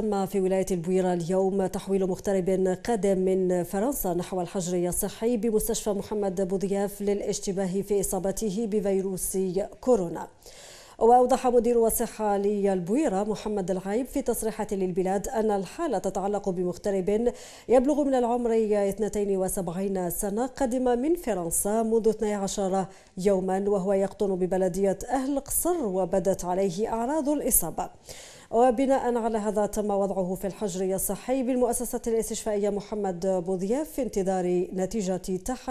تم في ولاية البويرة اليوم تحويل مغترب قادم من فرنسا نحو الحجر الصحي بمستشفى محمد بوضياف للاشتباه في إصابته بفيروس كورونا وأوضح مدير الصحة للبويرة محمد العيب في تصريحات للبلاد أن الحالة تتعلق بمغترب يبلغ من العمر 72 سنة قدم من فرنسا منذ 12 يوما وهو يقطن ببلدية أهل قصر وبدت عليه أعراض الإصابة وبناء على هذا تم وضعه في الحجر الصحي بالمؤسسة الاستشفائية محمد بوضياف في انتظار نتيجة تحقيق